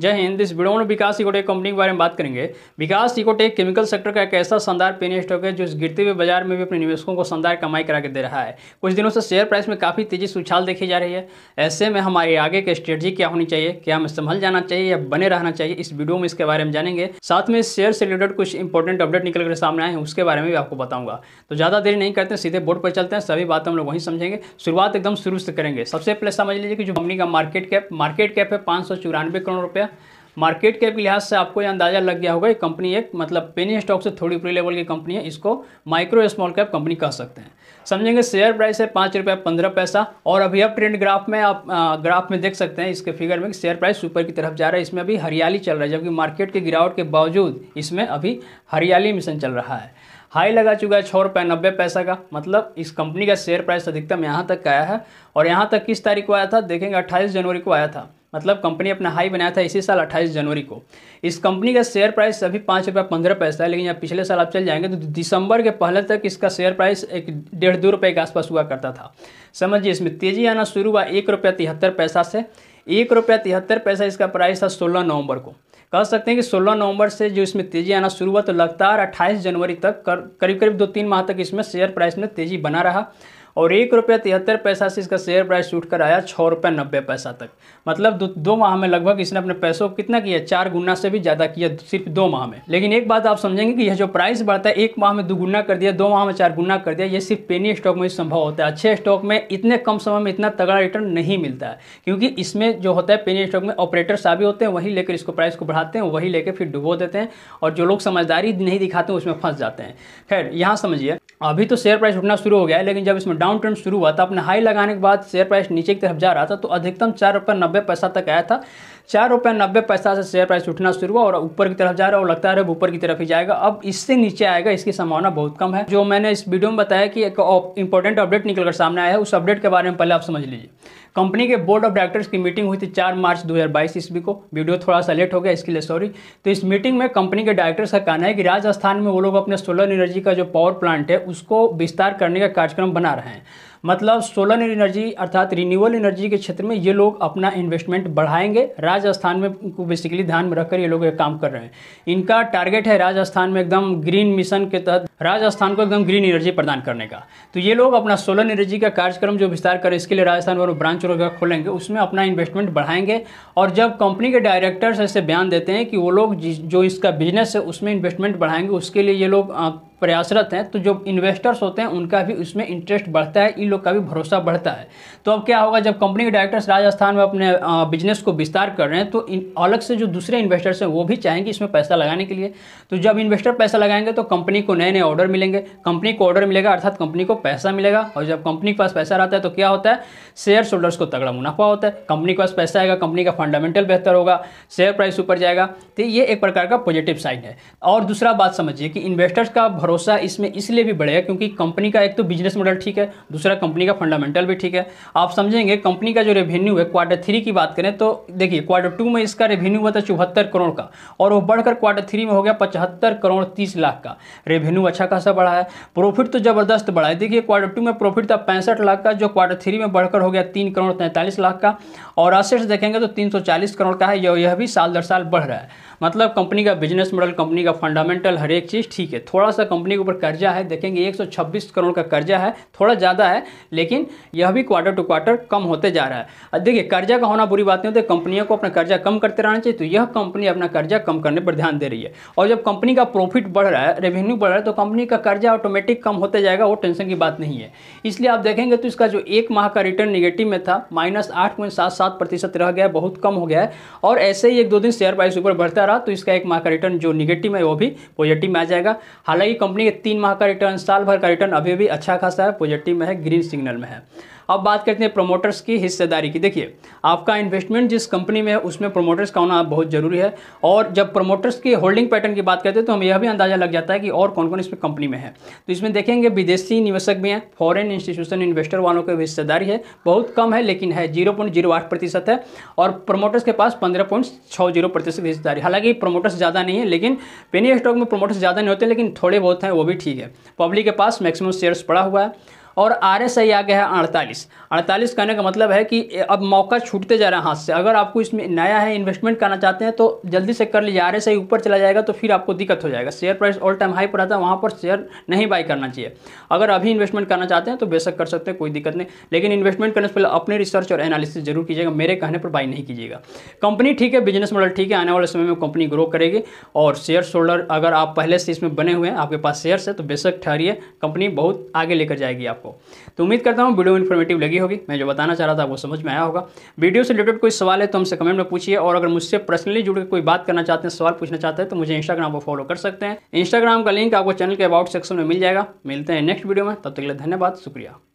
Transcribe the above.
जय हिंद इस वीडियो में विकास इकोटेक कंपनी के बारे में बात करेंगे विकास इकोटेक केमिकल सेक्टर का एक ऐसा शानदार पेनी स्टॉक है जो इस गिरते हुए बाजार में भी अपने निवेशकों को शानदार कमाई करा के दे रहा है कुछ दिनों से शेयर प्राइस में काफ़ी तेजी से उछाल देखी जा रही है ऐसे में हमारी आगे की स्ट्रेटजी क्या होनी चाहिए क्या हमें संभल जाना चाहिए या बने रहना चाहिए इस वीडियो में इसके बारे में जानेंगे साथ में शेयर से रिलेटेड कुछ इंपॉर्टेंट अपडेट निकल कर सामने आए हैं उसके बारे में भी आपको बताऊंगा तो ज़्यादा देरी नहीं करते सीधे बोर्ड पर चलते हैं सभी बात हम लोग वहीं समझेंगे शुरुआत एकदम शुरू से करेंगे सबसे पहले समझ लीजिए कि जो कंपनी का मार्केट कैप मार्केट कैप है पाँच करोड़ रुपये गया मार्केट कैप के लिहाज से आपको यह अंदाज़ा लग गया होगा कि कंपनी एक मतलब पेनी स्टॉक से थोड़ी ऊपरी लेवल की कंपनी है इसको माइक्रो स्मॉल कैप कंपनी कह सकते हैं समझेंगे शेयर प्राइस है पाँच रुपये पंद्रह पैसा और अभी अब ट्रेंड ग्राफ में आप आ, ग्राफ में देख सकते हैं इसके फिगर में शेयर प्राइस ऊपर की तरफ जा रहा है इसमें अभी हरियाली चल रहा है जबकि मार्केट के गिरावट के बावजूद इसमें अभी हरियाली मिशन चल रहा है हाई लगा चुका है छः रुपये नब्बे पैसा का मतलब इस कंपनी का शेयर प्राइस अधिकतम यहाँ तक आया है और यहाँ तक किस तारीख को आया था देखेंगे अट्ठाईस जनवरी को आया था मतलब कंपनी अपना हाई बनाया था इसी साल 28 जनवरी को इस कंपनी का शेयर प्राइस अभी पाँच रुपये पंद्रह पैसा है लेकिन जब पिछले साल आप चल जाएंगे तो दिसंबर के पहले तक इसका शेयर प्राइस एक डेढ़ दो रुपये के आसपास हुआ करता था समझिए इसमें तेजी आना शुरू हुआ एक रुपया तिहत्तर पैसा से एक रुपया तिहत्तर पैसा इसका प्राइस था सोलह नवंबर को कह सकते हैं कि 16 नवंबर से जो इसमें तेजी आना शुरू हुआ तो लगातार 28 जनवरी तक करीब करीब दो तीन माह तक इसमें शेयर प्राइस में तेजी बना रहा और एक रुपया तिहत्तर पैसा से इसका शेयर प्राइस छूट कर आया छः रुपये नब्बे पैसा तक मतलब दो, दो माह में लगभग इसने अपने पैसों को कितना किया चार गुना से भी ज़्यादा किया सिर्फ दो माह में लेकिन एक बात आप समझेंगे कि यह जो प्राइस बढ़ता है एक माह में गुना कर दिया दो माह में चार गुना कर दिया यह सिर्फ पेनी स्टॉक में संभव होता है अच्छे स्टॉक में इतने कम समय में इतना तगड़ा रिटर्न नहीं मिलता है क्योंकि इसमें जो होता है पेनी स्टॉक में ऑपरेटर साबित होते हैं वहीं लेकर इसको प्राइस को बढ़ाते हैं वही लेकर फिर डुबो देते हैं और जो लोग समझदारी नहीं दिखाते उसमें फंस जाते हैं खैर यहाँ समझिए अभी तो शेयर प्राइस उठना शुरू हो गया है लेकिन जब इसमें डाउन ट्रेंड शुरू हुआ था अपने हाई लगाने के बाद शेयर प्राइस नीचे की तरफ जा रहा था तो अधिकतम चार रुपये नब्बे पैसा तक आया था चार रुपये नब्बे पैसा से शेयर प्राइस उठना शुरू हुआ और ऊपर की तरफ जा रहा है और लगता है ऊपर की तरफ ही जाएगा अब इससे नीचे आएगा इसकी संभावना बहुत कम है जो मैंने इस वीडियो में बताया कि एक इंपॉर्टेंट अपडेट निकलकर सामने आया है उस अपडेट के बारे में पहले आप समझ लीजिए कंपनी के बोर्ड ऑफ डायरेक्टर्स की मीटिंग हुई थी चार मार्च दो ईस्वी को वीडियो थोड़ा सा लेट हो गया इसके लिए सॉरी तो इस मीटिंग में कंपनी के डायरेक्टर्स का कहना है कि राजस्थान में वो लोग अपने सोलर एनर्जी का जो पावर प्लांट है उसको विस्तार करने का कार्यक्रम बना रहे हैं मतलब सोलर एनर्जी अर्थात रिन्यूअल एनर्जी के क्षेत्र में ये लोग अपना इन्वेस्टमेंट बढ़ाएंगे राजस्थान में को बेसिकली ध्यान में रखकर ये लोग ये काम कर रहे हैं इनका टारगेट है राजस्थान में एकदम ग्रीन मिशन के तहत राजस्थान को एकदम ग्रीन एनर्जी प्रदान करने का तो ये लोग अपना सोलर एनर्जी का कार्यक्रम जो विस्तार करें इसके लिए राजस्थान में ब्रांच वगैरह खोलेंगे उसमें अपना इन्वेस्टमेंट बढ़ाएंगे और जब कंपनी के डायरेक्टर्स ऐसे बयान देते हैं कि वो लोग जो इसका बिजनेस है उसमें इन्वेस्टमेंट बढ़ाएंगे उसके लिए ये लोग प्रयासरत हैं तो जो इन्वेस्टर्स होते हैं उनका भी उसमें इंटरेस्ट बढ़ता है इन लोग का भी भरोसा बढ़ता है तो अब क्या होगा जब कंपनी के डायरेक्टर्स राजस्थान में अपने बिजनेस को विस्तार कर रहे हैं तो अलग से जो दूसरे इन्वेस्टर्स हैं वो भी चाहेंगे इसमें पैसा लगाने के लिए तो जब इन्वेस्टर पैसा लगाएंगे तो कंपनी को नए नए हमें ऑर्डर मिलेंगे कंपनी को ऑर्डर मिलेगा अर्थात कंपनी को पैसा मिलेगा और जब कंपनी के पास पैसा रहता है तो क्या होता है शेयर होल्डर्स को तगड़ा मुनाफा होता है कंपनी के पास पैसा आएगा कंपनी का फंडामेंटल बेहतर होगा शेयर प्राइस ऊपर जाएगा तो ये एक प्रकार का पॉजिटिव साइन है और दूसरा बात समझिए कि इन्वेस्टर्स का भरोसा इसमें इसलिए भी बढ़ेगा क्योंकि कंपनी का एक तो बिजनेस मॉडल ठीक है दूसरा कंपनी का फंडामेंटल भी ठीक है आप समझेंगे कंपनी का जो रेवेन्यू है क्वार्टर थ्री की बात करें तो देखिए क्वार्टर टू में इसका रेवेन्यू हुआ था चौहत्तर करोड़ का और वो बढ़कर क्वार्टर थ्री में हो गया पचहत्तर करोड़ तीस लाख का रेवेन्यू अच्छा खासा बढ़ा है प्रॉफिट तो जबरदस्त बढ़ा है देखिए क्वार्टर टू में प्रॉफिट था पैंसठ लाख का जो क्वार्टर थ्री में बढ़कर हो गया तीन करोड़ तैंतालीस लाख का और असेट्स देखेंगे तो तीन करोड़ का है यह भी साल दर साल बढ़ रहा है मतलब कंपनी का बिजनेस मॉडल कंपनी का फंडामेंटल हर एक चीज़ ठीक है थोड़ा सा कंपनी के ऊपर कर्जा है देखेंगे 126 करोड़ का कर्जा है थोड़ा ज़्यादा है लेकिन यह भी क्वार्टर टू क्वार्टर कम होते जा रहा है अब देखिए कर्जा का होना बुरी बात नहीं होती कंपनियों को अपना कर्जा कम करते रहना चाहिए तो यह कंपनी अपना कर्जा कम करने पर ध्यान दे रही है और जब कंपनी का प्रॉफिट बढ़ रहा है रेवेन्यू बढ़ रहा है तो कंपनी का कर्जा ऑटोमेटिक कम होते जाएगा वो टेंशन की बात नहीं है इसलिए आप देखेंगे तो इसका जो एक माह का रिटर्न निगेटिव में था माइनस आठ पॉइंट सात सात प्रतिशत रह गया बहुत कम हो गया है और ऐसे ही एक दो दिन शेयर प्राइस ऊपर बढ़ता रहा तो इसका एक माह का रिटर्न जो निगेटिव है वो भी पॉजिटिव में आ जाएगा हालांकि कंपनी के तीन माह का रिटर्न साल भर का रिटर्न अभी भी अच्छा खासा है पॉजिटिव में है ग्रीन सिग्नल में है अब बात करते हैं प्रोमोटर्स की हिस्सेदारी की देखिए आपका इन्वेस्टमेंट जिस कंपनी में है उसमें प्रोमोटर्स का होना बहुत जरूरी है और जब प्रोमोटर्स की होल्डिंग पैटर्न की बात करते हैं तो हमें यह भी अंदाजा लग जाता है कि और कौन कौन इसमें कंपनी में है तो इसमें देखेंगे विदेशी निवेशक भी हैं फॉरन इंस्टीट्यूशन इन्वेस्टर वालों की हिस्सेदारी है बहुत कम है लेकिन है जीरो पॉइंट जीरो आठ प्रतिशत है और प्रोमोटर्स के पास पंद्रह पॉइंट छः जीरो प्रतिशत हिस्सेदारी हालांकि प्रोमोटर्स ज़्यादा नहीं है लेकिन पेनी स्टॉक में प्रोमोटर्स ज़्यादा नहीं होते लेकिन थोड़े बहुत हैं वो भी ठीक है पब्लिक के पास मैक्सिमम शेयर्स पड़ा हुआ है और आर एस आई आ गया है अड़तालीस अड़तालीस कहने का मतलब है कि अब मौका छूटते जा रहा है हाथ से अगर आपको इसमें नया है इन्वेस्टमेंट करना चाहते हैं तो जल्दी से कर लीजिए आर एस आई ऊपर चला जाएगा तो फिर आपको दिक्कत हो जाएगा share price all time high पर आता है वहाँ पर शेयर नहीं बाई करना चाहिए अगर अभी इन्वेस्टमेंट करना चाहते हैं तो बेशक कर सकते हैं कोई दिक्कत नहीं लेकिन इन्वेस्टमेंट करने से पहले अपने रिसर्च और एनालिसिस जरूर कीजिएगा मेरे कहने पर बाई नहीं कीजिएगा कंपनी ठीक है बिजनेस मॉडल ठीक है आने वाले समय में कंपनी ग्रो करेगी और शेयर होल्डर अगर आप पहले से इसमें बने हुए हैं आपके पास शेयर्स है तो बेशक ठहरिए कंपनी बहुत आगे लेकर जाएगी आपको आपको तो उम्मीद करता हूँ वीडियो इन्फॉर्मेटिव लगी होगी मैं जो बताना चाह रहा था आपको समझ में आया होगा वीडियो से रिलेटेड कोई सवाल है तो हमसे कमेंट में पूछिए और अगर मुझसे पर्सनली जुड़ कोई बात करना चाहते हैं सवाल पूछना चाहते हैं तो मुझे इंस्टाग्राम पर फॉलो कर सकते हैं इंस्टाग्राम का लिंक आपको चैनल के अबाउट सेक्शन में मिल जाएगा मिलते हैं नेक्स्ट वीडियो में तब तक के लिए धन्यवाद शुक्रिया